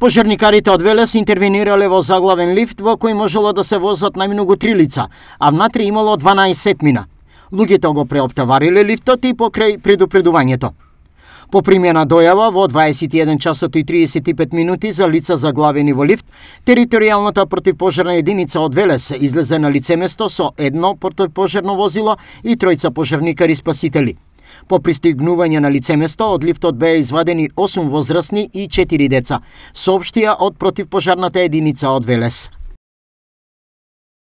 Пожарникарите од Велес интервенирале во заглавен лифт во кој можело да се возат најмногу три лица, а внатре имало 12 мина. Луѓето го преоптавариле лифтот и покрај предупредувањето. По примена дојава во 21 часот и 35 минути за лица заглавени во лифт, територијалната противпожарна единица од Велес излезе на лицеместо со едно противпожарно возило и тројца пожарникари спасители. По пристигнување на место од лифтот беа извадени 8 возрастни и 4 деца, сообштија од противпожарната единица од Велес.